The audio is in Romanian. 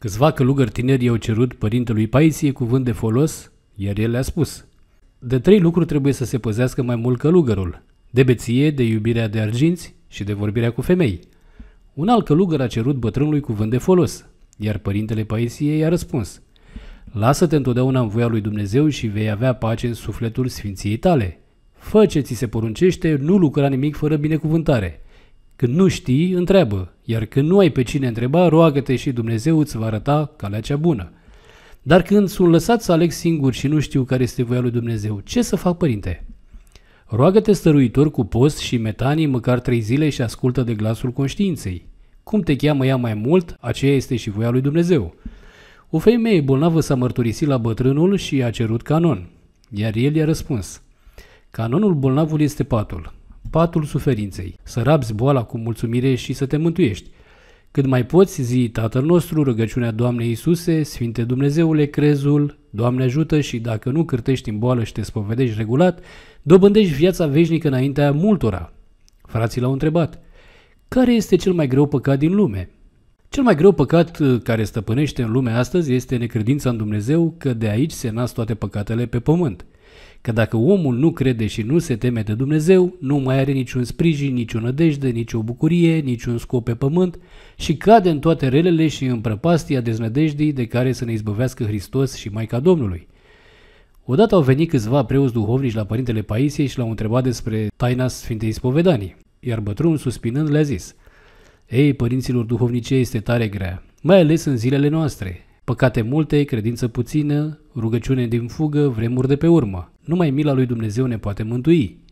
Câțiva călugări tineri i-au cerut părintelui Paisie cuvânt de folos, iar el le-a spus. De trei lucruri trebuie să se păzească mai mult călugărul. De beție, de iubirea de arginți și de vorbirea cu femei. Un alt călugăr a cerut bătrânului cuvânt de folos, iar părintele Paisie i-a răspuns. Lasă-te întotdeauna în voia lui Dumnezeu și vei avea pace în sufletul sfinției tale. Fă ce ți se poruncește, nu lucra nimic fără binecuvântare. Când nu știi, întreabă, iar când nu ai pe cine întreba, roagă-te și Dumnezeu îți va arăta calea cea bună. Dar când sunt lăsat să aleg singur și nu știu care este voia lui Dumnezeu, ce să fac, părinte? Roagă-te stăruitor cu post și metanii măcar trei zile și ascultă de glasul conștiinței. Cum te cheamă ea mai mult, aceea este și voia lui Dumnezeu. O femeie bolnavă s-a mărturisit la bătrânul și i-a cerut canon, iar el i-a răspuns. Canonul bolnavului este patul patul suferinței, să rabzi boala cu mulțumire și să te mântuiești. Cât mai poți, zi Tatăl nostru, rugăciunea Doamnei Iisuse, Sfinte Dumnezeule, crezul, Doamne ajută și dacă nu cârtești în boală și te spovedești regulat, dobândești viața veșnică înaintea multora. Frații l-au întrebat, care este cel mai greu păcat din lume? Cel mai greu păcat uh, care stăpânește în lume astăzi este necredința în Dumnezeu că de aici se nasc toate păcatele pe pământ – Că dacă omul nu crede și nu se teme de Dumnezeu, nu mai are niciun sprijin, nicio nădejde, nicio bucurie, niciun scop pe pământ și cade în toate relele și în prăpastia deznădejdii de care să ne izbăvească Hristos și Maica Domnului. Odată au venit câțiva preoți duhovnici la Părintele Paisie și l-au întrebat despre taina Sfintei Spovedanii, iar bătrânul suspinând le-a zis, Ei, părinților duhovnice, este tare grea, mai ales în zilele noastre. Păcate multe, credință puțină, rugăciune din fugă, vremuri de pe urmă. Numai mila lui Dumnezeu ne poate mântui.